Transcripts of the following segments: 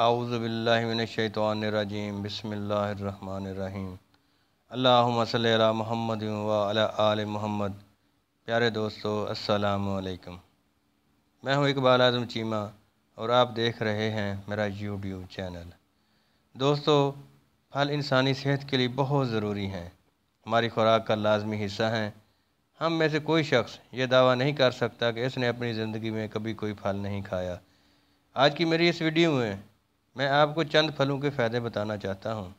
आउज़बिल्लिमिनशैतवानरजीम बसमीम अल्लासल महमद आल महमद प्यारे दोस्तों अस्सलाम मैं हूं इकबाल आजम चीमा और आप देख रहे हैं मेरा यूट्यूब चैनल दोस्तों फल इंसानी सेहत के लिए बहुत ज़रूरी हैं हमारी खुराक का लाजमी हिस्सा हैं हम में से कोई शख्स ये दावा नहीं कर सकता कि इसने अपनी ज़िंदगी में कभी कोई फल नहीं खाया आज की मेरी इस वीडियो में मैं आपको चंद फलों के फ़ायदे बताना चाहता हूँ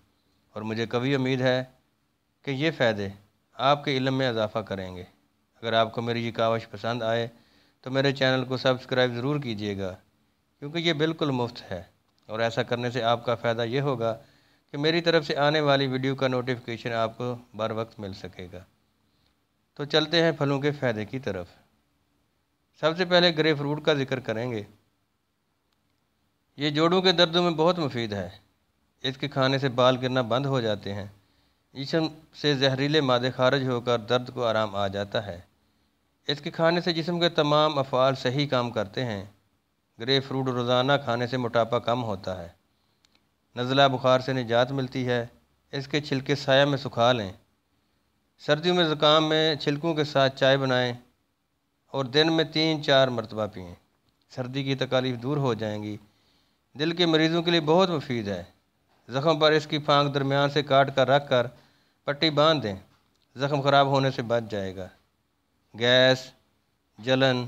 और मुझे कभी उम्मीद है कि ये फ़ायदे आपके इलम में इजाफ़ा करेंगे अगर आपको मेरी ये कावश पसंद आए तो मेरे चैनल को सब्सक्राइब ज़रूर कीजिएगा क्योंकि ये बिल्कुल मुफ्त है और ऐसा करने से आपका फ़ायदा ये होगा कि मेरी तरफ़ से आने वाली वीडियो का नोटिफिकेशन आपको बर वक्त मिल सकेगा तो चलते हैं फलों के फ़ायदे की तरफ सबसे पहले ग्रे फ्रूट का जिक्र करेंगे ये जोड़ों के दर्दों में बहुत मुफीद है इसके खाने से बाल गिरना बंद हो जाते हैं जिसम से जहरीले मादे खारिज होकर दर्द को आराम आ जाता है इसके खाने से जिसम के तमाम अफ़ाल सही काम करते हैं ग्रे फ्रूट रोज़ाना खाने से मोटापा कम होता है नज़ला बुखार से निजात मिलती है इसके छिलके साया में सुखा लें सर्दियों में ज़ुकाम में छिलकों के साथ चाय बनाएं और दिन में तीन चार मरतबा पिएं सर्दी की तकालीफ दूर हो जाएंगी दिल के मरीज़ों के लिए बहुत मुफीद है ज़ख्म पर इसकी फांक दरमियान से काट कर रख कर पट्टी बांध दें ज़ख्म ख़राब होने से बच जाएगा गैस जलन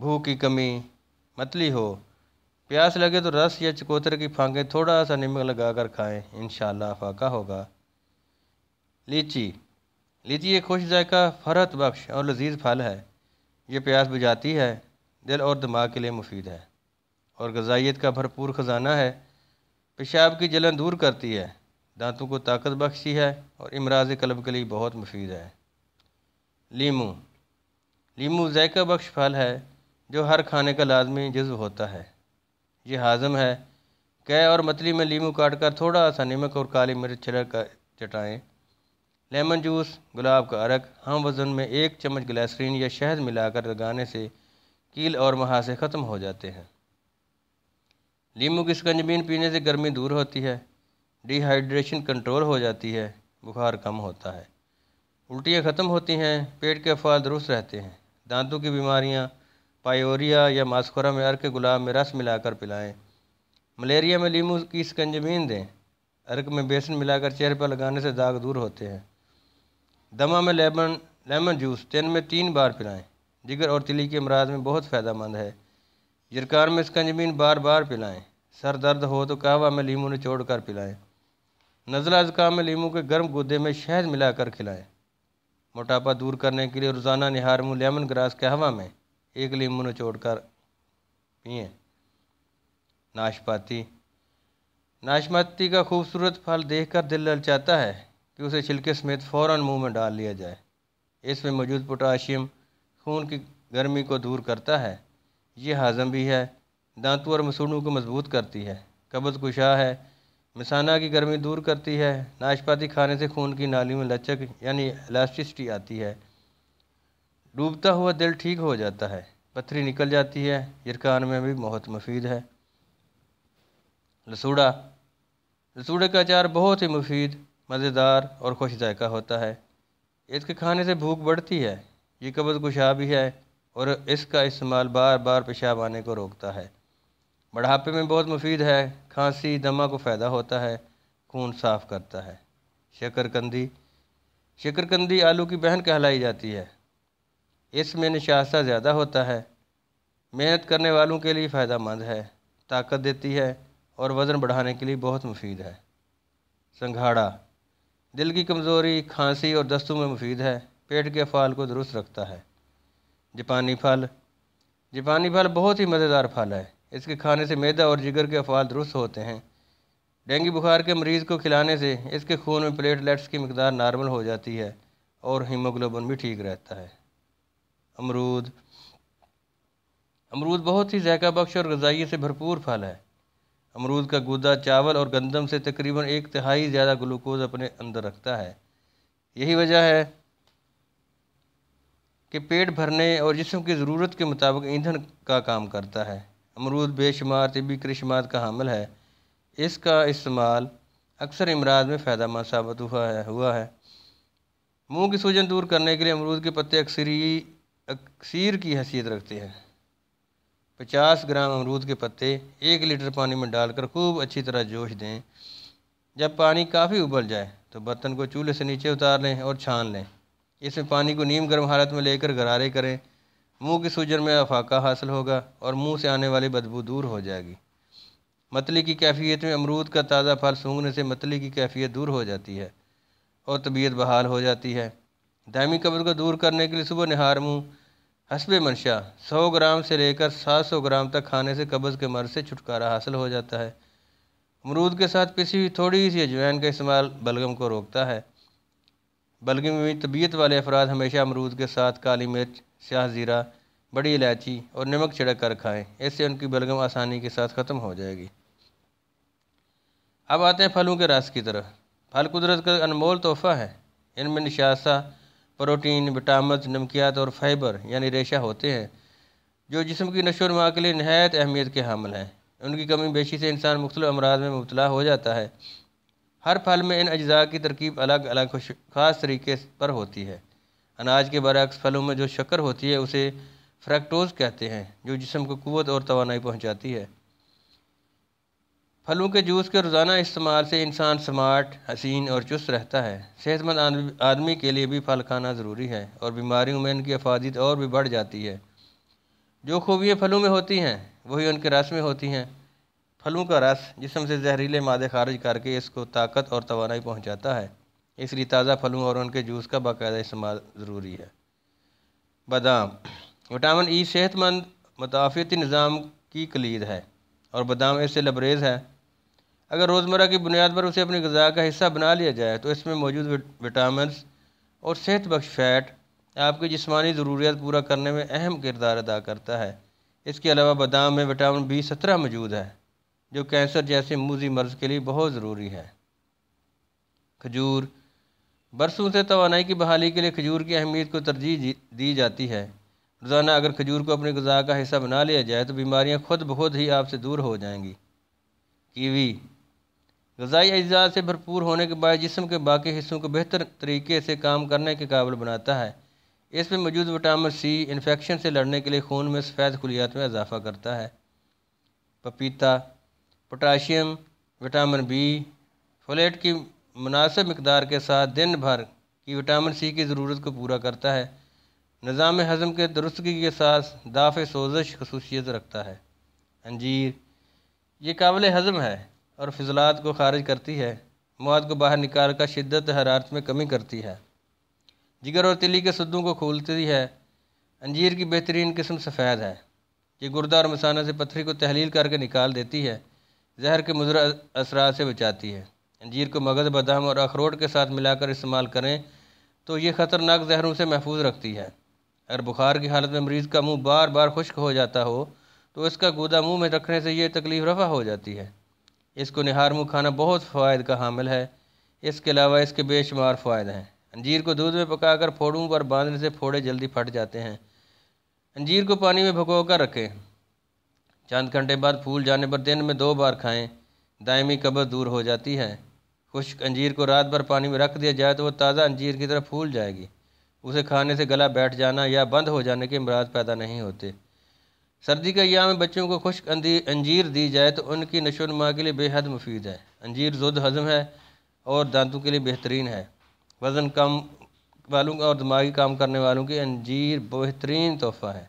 भूख की कमी मतली हो प्यास लगे तो रस या चकोतर की फांके थोड़ा सा नमक लगा कर खाएँ इन फाका होगा लीची लीची एक खुश जायका फरत बख्श और लजीज फल है ये प्यास बुझाती है दिल और दिमाग के लिए मुफीद है और गजाइत का भरपूर ख़जाना है पेशाब की जलन दूर करती है दांतों को ताकत बख्शी है और इमराज कलब के लिए बहुत मुफीद है लीमू लीमू जैक़ा बख्श फल है जो हर खाने का लाजमी जज्व होता है ये हाजम है कै और मतली में लीमू काट कर थोड़ा सा नमक और काली मिर्च छिड़क कर चटाएँ लेमन जूस गुलाब का अरक हम वज़न में एक चम्मच ग्लैसरीन या शहद मिलाकर लगाने से कील और महासे ख़त्म हो जाते हैं लीमू की स्कंजबीन पीने से गर्मी दूर होती है डिहाइड्रेशन कंट्रोल हो जाती है बुखार कम होता है उल्टियाँ ख़त्म होती हैं पेट के अफवाह दुरुस्त रहते हैं दांतों की बीमारियाँ पायोरिया या मास्कोरा में अर्क गुलाब में रस मिलाकर पिलाएं मलेरिया में लीमू की स्कंजमीन दें अर्क में बेसन मिलाकर चेहरे पर लगाने से दाग दूर होते हैं दमा में लेमन लेमन जूस दिन में तीन बार पिलाएं जिगर और तिली के अमराज में बहुत फ़ायदा मंद है जरकार में इसका जमीन बार बार पिलाएं सर दर्द हो तो कहवा में लीमू निचोड़ कर पिलाएं नज़ला जुकाम में लीमू के गर्म गुदे में शहद मिलाकर खिलाएं मोटापा दूर करने के लिए रोज़ाना निहार मुँह लेमन ग्रास कहवा में एक लीमू निचोड़ कर पिए नाशपाती नाशपाती का खूबसूरत फल देखकर दिल ललचाता है कि उसे छिलके समेत फ़ौर मुंह में डाल लिया जाए इसमें मौजूद पोटाशियम खून की गर्मी को दूर करता है ये हाजम भी है दांतों और मसूड़ों को मजबूत करती है कब्ज़ कुशा है मिसाना की गर्मी दूर करती है नाशपाती खाने से खून की नाली में लचक यानी इलास्टिसिटी आती है डूबता हुआ दिल ठीक हो जाता है पथरी निकल जाती है यरकान में भी बहुत मुफीद है लसूड़ा लसूड़े का अचार बहुत ही मुफीद मज़ेदार और खुश जायका होता है इसके खाने से भूख बढ़ती है ये कब्ज़ कुशा भी है और इसका इस्तेमाल बार बार पेशाब आने को रोकता है बढ़ापे में बहुत मुफीद है खांसी दमा को फ़ायदा होता है खून साफ़ करता है शक्करकंदी शकरकंदी आलू की बहन कहलाई जाती है इसमें निशासा ज़्यादा होता है मेहनत करने वालों के लिए फ़ायदा मंद है ताकत देती है और वज़न बढ़ाने के लिए बहुत मुफीद है संघाड़ा दिल की कमज़ोरी खांसी और दस्तों में मुफीद है पेट के अफाल को दुरुस्त रखता है जापानी फल जापानी फल बहुत ही मज़ेदार फल है इसके खाने से मैदा और जिगर के अफाल दुरुस्त होते हैं डेंगू बुखार के मरीज़ को खिलाने से इसके खून में प्लेटलेट्स की मकदार नॉर्मल हो जाती है और हीमोग्लोबिन भी ठीक रहता है अमरूद अमरूद बहुत ही जायका बख्श और गजाइए से भरपूर फल है अमरूद का गुदा चावल और गंदम से तकरीबन एक तिहाई ज़्यादा ग्लूकोज अपने अंदर रखता है यही वजह है के पेट भरने और जिसम की ज़रूरत के मुताबिक ईंधन का काम करता है अमरूद बेशुमार तबी करिश्मात का हमल है इसका इस्तेमाल अक्सर इमराज में फ़ायदा मंद साबित हुआ है हुआ है मुँह की सूजन दूर करने के लिए अमरूद के पत्ते अक्सरी अक्सर की हैसियत रखते हैं पचास ग्राम अमरूद के पत्ते एक लीटर पानी में डालकर खूब अच्छी तरह जोश दें जब पानी काफ़ी उबल जाए तो बर्तन को चूल्हे से नीचे उतार लें और छान लें इसमें पानी को नीम गर्म हालत में लेकर गरारे करें मुंह की सूजन में अफाका हासिल होगा और मुंह से आने वाली बदबू दूर हो जाएगी मतली की कैफियत में अमरूद का ताज़ा फल सूंघने से मतली की कैफियत दूर हो जाती है और तबीयत बहाल हो जाती है दायमी कब्र को दूर करने के लिए सुबह निहार मुँह हसब मंशा सौ ग्राम से लेकर सात सौ ग्राम तक खाने से कब्ज़ के मर्ज से छुटकारा हासिल हो जाता है अमरूद के साथ पिसी हुई थोड़ी सी अजवैन का इस्तेमाल बलगम को रोकता है बल्कि मेरी तबीयत वाले अफराद हमेशा अमरूद के साथ काली मिर्च शाह ज़ीरा बड़ी इलायची और नमक छिड़क कर खाएँ इससे उनकी बलगम आसानी के साथ ख़त्म हो जाएगी अब आते हैं फलों के रस की तरफ फल कुदरत का अनमोल तोहफ़ा है इनमें निशासा प्रोटीन विटामिन नमकियात और फाइबर यानी रेशा होते हैं जो जिसम की नशोनमा के लिए नहायत अहमियत के हामिल हैं उनकी कमी बेशी से इंसान मुख्तु अमराज में मुबतला हो जाता है हर फल में इन अज्जा की तरकीब अलग अलग ख़ास तरीके पर होती है अनाज के बरक्स फलों में जो शक्कर होती है उसे फ्रैक्टोज़ कहते हैं जो जिसम को कुत और तोानाई पहुँचाती है फलों के जूस के रोज़ाना इस्तेमाल से इंसान स्मार्ट हसीन और चुस्त रहता है सेहतमंद आदमी के लिए भी फल खाना ज़रूरी है और बीमारियों में इनकी अफादित और भी बढ़ जाती है जो खूबियाँ फलों में होती हैं वही उनके रस में होती हैं फलों का रस जिसम से जहरीले मादे खारिज करके इसको ताकत और तोानाई पहुँचाता है इसलिए ताज़ा फलों और उनके जूस का बाकायदा इस्तेमाल ज़रूरी है बादाम विटामिन ई सेहतमंद मुताफ़ती निज़ाम की कलीद है और बादाम इससे लबरेज़ है अगर रोज़मर्रा की बुनियाद पर उसे अपनी गज़ा का हिस्सा बना लिया जाए तो इसमें मौजूद विटामिन और सेहत बख्श फैट आपकी जिसमानी ज़रूरियात पूरा करने में अहम किरदार अदा करता है इसके अलावा बादाम में विटामिन बी सत्रह मौजूद है जो कैंसर जैसे मूजी मर्ज के लिए बहुत ज़रूरी है खजूर बरसों से तोानाई की बहाली के लिए खजूर की अहमियत को तरजीह दी जाती है रोज़ाना अगर खजूर को अपनी गज़ा का हिस्सा बना लिया जाए तो बीमारियां खुद बहुत ही आपसे दूर हो जाएंगी कीवी गज़ाई अज्जा से भरपूर होने के बाद जिसम के बाकी हिस्सों को बेहतर तरीके से काम करने के काबिल बनाता है इसमें मौजूद विटामिन सी इन्फेक्शन से लड़ने के लिए खून में सफ़ेद खुलियात में इजाफा करता है पपीता पोटाशियम विटामिन बी फोलेट की मुनासिब मकदार के साथ दिन भर की विटामिन सी की ज़रूरत को पूरा करता है निज़ाम हज़म के दुरुस्तगी के साथ दाफ़ सोजश खसूसियत रखता है अंजीर ये काबिल हज़म है और फजलात को खारिज करती है मवाद को बाहर निकाल कर शिद्दत हरारत में कमी करती है जिगर और तिली के सद्दों को खोलती है अंजीर की बेहतरीन किस्म सफ़ेद है ये गुर्दा और मसाना से पत्थरी को तहलील करके निकाल देती है जहर के मुजर असरा से बचाती है अंजीर को मगज़ बादाम और अखरोट के साथ मिलाकर इस्तेमाल करें तो ये ख़तरनाक जहरों से महफूज रखती है अगर बुखार की हालत में मरीज़ का मुंह बार बार खुश्क हो जाता हो तो इसका गूदा मुंह में रखने से ये तकलीफ़ रफा हो जाती है इसको निहार मुँह खाना बहुत फायद का हामिल है इसके अलावा इसके बेशुमार फ़ायदे हैं अंजीर को दूध में पकाकर फोड़ों पर बांधने से फोड़े जल्दी फट जाते हैं अंजीर को पानी में भगो कर रखें चंद घंटे बाद फूल जाने पर दिन में दो बार खाएं दायमी कब्ज़ दूर हो जाती है खुश्क अंजीर को रात भर पानी में रख दिया जाए तो वह ताज़ा अंजीर की तरह फूल जाएगी उसे खाने से गला बैठ जाना या बंद हो जाने के अमराज पैदा नहीं होते सर्दी के अयाम में बच्चों को खुश्क अंजीर दी जाए तो उनकी नशोनमा के लिए बेहद मुफीद है अंजीर जुद हजम है और दांतों के लिए बेहतरीन है वज़न कम वालों और दिमागी काम करने वालों की अंजीर बेहतरीन तोहफ़ा है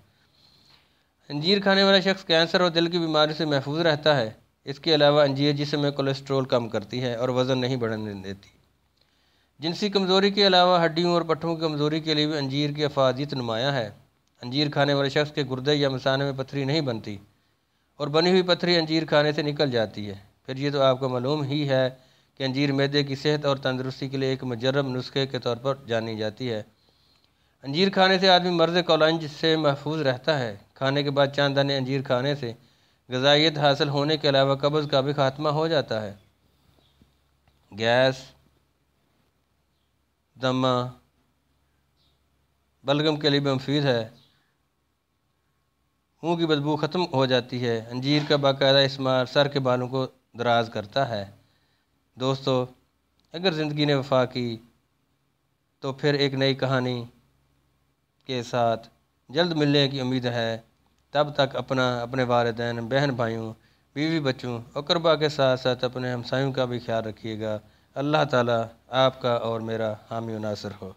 अंजीर खाने वाला शख्स कैंसर और दिल की बीमारी से महफूज रहता है इसके अलावा अंजीर जिसमें कोलेस्ट्रोल कम करती है और वज़न नहीं बढ़ने देती जिनसी कमज़ोरी के अलावा हड्डियों और पट्ठों की कमज़ोरी के लिए भी अंजीर की अफादियत नुमाया है अंजीर खाने वाले शख्स के गुर्दे या मसाने में पथरी नहीं बनती और बनी हुई पथरी अंजीर खाने से निकल जाती है फिर ये तो आपको मालूम ही है कि अंजीर मैदे की सेहत और तंदरुस्ती के लिए एक मजरब नुस्खे के तौर पर जानी जाती है अंजीर खाने से आदमी मर्ज़ कॉलेंज से महफूज रहता है खाने के बाद चांद दाने अंजीर खाने से गजाइत हासिल होने के अलावा कब्ज़ का भी खात्मा हो जाता है गैस दमा बलगम के लिए भी मुफीद है मुँह की बदबू ख़त्म हो जाती है अंजीर का बाकायदा इसमार सर के बालों को दराज करता है दोस्तों अगर ज़िंदगी ने वफा की तो फिर एक नई कहानी के साथ जल्द मिलने की उम्मीद है तब तक अपना अपने वालदेन बहन भाइयों बीवी बच्चों अकरबा के साथ साथ अपने हमसायों का भी ख्याल रखिएगा अल्लाह ताला आपका और मेरा हामी नासर हो